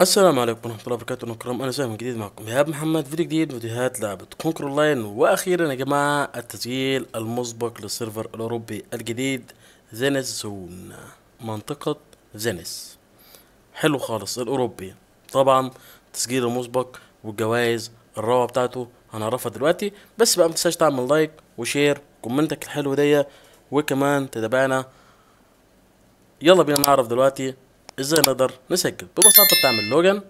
السلام عليكم ورحمة الله وبركاته نكرم أنا سامي جديد معكم إيهاب محمد فيديو جديد فيديوهات لعبة كونكر لاين وأخيرا يا جماعة التسجيل المسبق للسيرفر الأوروبي الجديد زينس زون منطقة زينس حلو خالص الأوروبي طبعا التسجيل المسبق والجوائز الروعة بتاعته هنعرفها دلوقتي بس بقى متنساش تعمل لايك وشير كومنتك الحلو ديه وكمان تتابعنا يلا بينا نعرف دلوقتي ازاي نقدر نسجل ببساطه بتعمل لوجن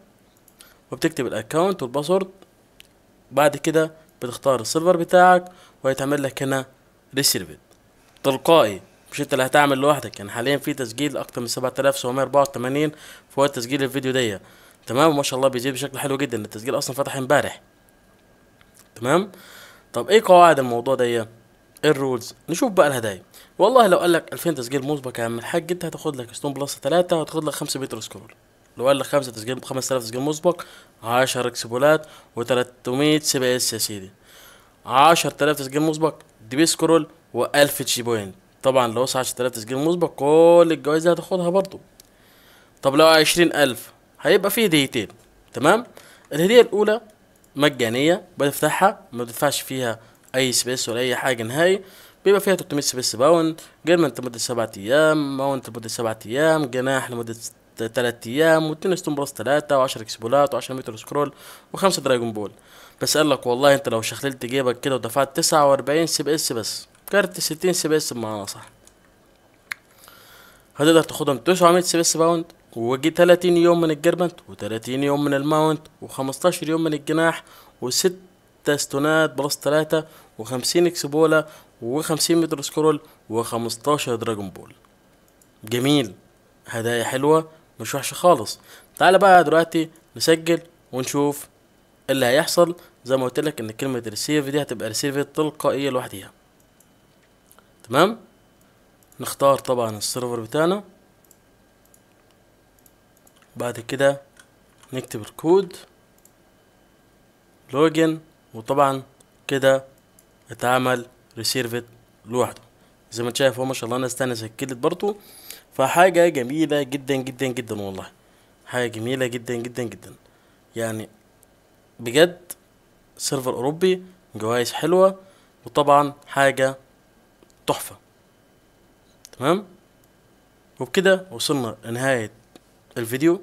وبتكتب الاكونت والباسورد بعد كده بتختار السيرفر بتاعك وهيتعمل لك هنا ريسيرفد تلقائي مش انت اللي هتعمل لوحدك يعني حاليا في تسجيل اكتر من 7784 في وقت تسجيل الفيديو دي تمام ما شاء الله بيزيد بشكل حلو جدا التسجيل اصلا فتح امبارح تمام طب ايه قواعد الموضوع ديه الرولز نشوف بقى الهدايا والله لو قال لك 2000 تسجيل مسبق كان من حق انت هتاخد لك ستون بلس 3 وهتاخد لك 5 بيتر سكرول لو قال لك 5 تسجيل 5000 تسجيل مسبق 10 اكسبولات و300 سي بي اس يا سيدي 10000 تسجيل مسبق دي بي سكرول و1000 تشي بوينت طبعا لو 10000 تسجيل مسبق كل الجوائز دي هتاخدها برضه طب لو 20000 هيبقى فيه هديتين تمام الهديه الاولى مجانيه بتفتحها ما بتدفعش فيها اي سبيس ولا اي حاجه نهائي بيبقى فيها 300 سبيس باوند جيرمنت لمده 7 ايام ماونت لمده 7 ايام جناح لمده 3 ايام و2 ستون بلس 3 و10 اكسبولات و10 متر سكرول و5 دراجون بول بس قال لك والله انت لو شخللت جيبك كده ودفعت 49 سبيس بس كارت 60 سبيس بي بمعنى صح هتقدر تاخدهم 900 سبيس باوند وجي 30 يوم من الجيرمنت و30 يوم من الماونت و15 يوم من الجناح و6 ستونات بلس ثلاثة وخمسين اكس بولا وخمسين متر سكرول وخمستاشر دراجون بول جميل هدايا حلوة مش وحشة خالص تعالى بقى دلوقتي نسجل ونشوف اللي هيحصل زي ما قلت لك ان كلمة ريسيف دي هتبقى ريسيف تلقائية لوحديها تمام نختار طبعا السيرفر بتاعنا بعد كده نكتب الكود لوجن وطبعا كده اتعمل ريسيرفت لوحده زي ما انت شايف هو ما شاء الله ناس تانية سجلت برضه فحاجة جميلة جدا جدا جدا والله حاجة جميلة جدا جدا جدا يعني بجد سيرفر أوروبي جوائز حلوة وطبعا حاجة تحفة تمام وبكده وصلنا لنهاية الفيديو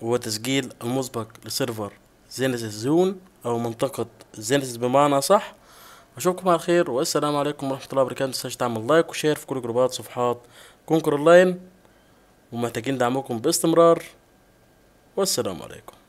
وتسجيل المسبق لسيرفر زينس الزون أو منطقة زينس بمعنى صح أشوفكم على خير والسلام عليكم ورحمة الله وبركاته متنساش تعمل لايك وشير في كل جروبات صفحات كونكر أونلاين ومحتاجين دعمكم باستمرار والسلام عليكم